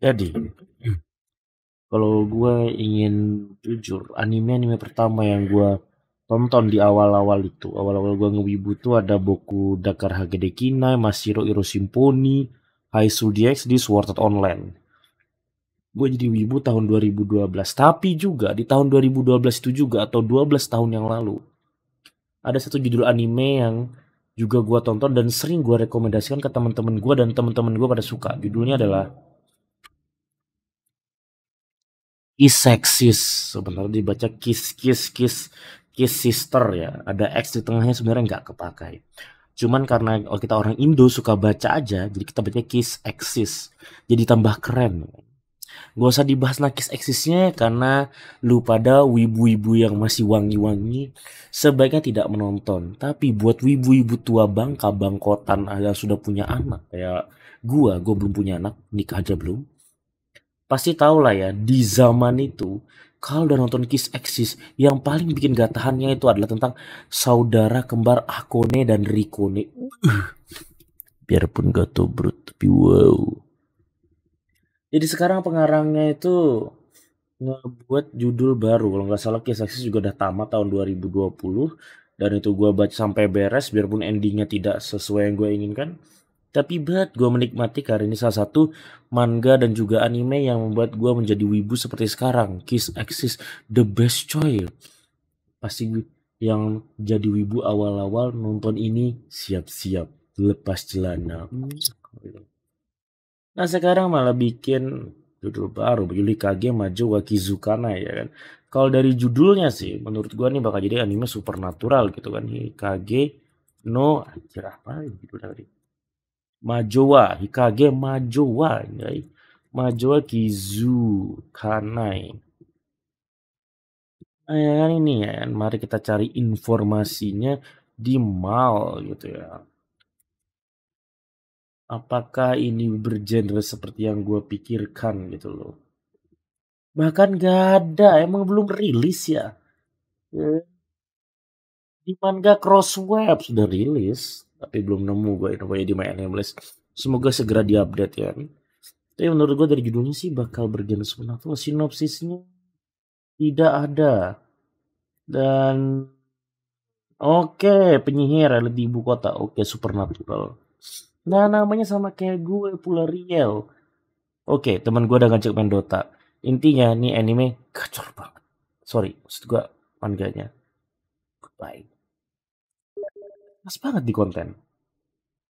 Jadi, hmm. kalau gue ingin jujur, anime-anime pertama yang gue tonton di awal-awal itu, awal-awal gue ngewibu itu ada Boku Dakar Hagede Kinai, Masiro Iro Symphony, School DX di Sword Art Online. Gue jadi wibu tahun 2012, tapi juga di tahun 2012 itu juga atau 12 tahun yang lalu, ada satu judul anime yang juga gue tonton dan sering gue rekomendasikan ke teman-teman gue dan teman-teman gue pada suka. Judulnya adalah Isexis sebenarnya dibaca kiss kiss kiss kiss sister ya ada x di tengahnya sebenarnya nggak kepakai cuman karena kita orang Indo suka baca aja jadi kita baca kiss exis jadi tambah keren Gak usah dibahas nakis exisnya karena lu pada wibu-wibu yang masih wangi-wangi sebaiknya tidak menonton. Tapi buat wibu-wibu tua bangka bangkotan yang sudah punya anak kayak gua, gua belum punya anak, nikah aja belum pasti tau lah ya di zaman itu kalau udah nonton Kiss Exis yang paling bikin gak tahannya itu adalah tentang saudara kembar Akone dan Rikone. Uh. Biarpun gak tobrut tapi wow. Jadi sekarang pengarangnya itu ngebuat judul baru kalau nggak salah Kiss Exis juga udah tamat tahun 2020 dan itu gue baca sampai beres biarpun endingnya tidak sesuai yang gue inginkan tapi berat gue menikmati karena ini salah satu manga dan juga anime yang membuat gue menjadi wibu seperti sekarang. Kiss Axis, the best Choice, Pasti yang jadi wibu awal-awal nonton ini siap-siap lepas celana. Nah sekarang malah bikin judul baru Yuli Kage Maju Wakizukana ya kan. Kalau dari judulnya sih menurut gue nih bakal jadi anime supernatural gitu kan. Kage no anjir apa gitu tadi. Majoa, Hikage Majoa, right? Majoa Kizu Kanai. ayah kan ini ya, mari kita cari informasinya di mal gitu ya. Apakah ini bergenre seperti yang gue pikirkan gitu loh. Bahkan gak ada, emang belum rilis ya. ya. Di manga Crossweb sudah rilis, tapi belum nemu gue namanya di My Anime Semoga segera diupdate ya. Tapi menurut gue dari judulnya sih bakal bergenre supernatural. Sinopsisnya tidak ada. Dan oke okay, penyihir ada di ibu kota. Oke okay, supernatural. Nah namanya sama kayak gue pula Riel. Oke okay, teman gue udah ngajak main Dota. Intinya nih anime kacor banget. Sorry maksud gue manganya. Goodbye pas banget di konten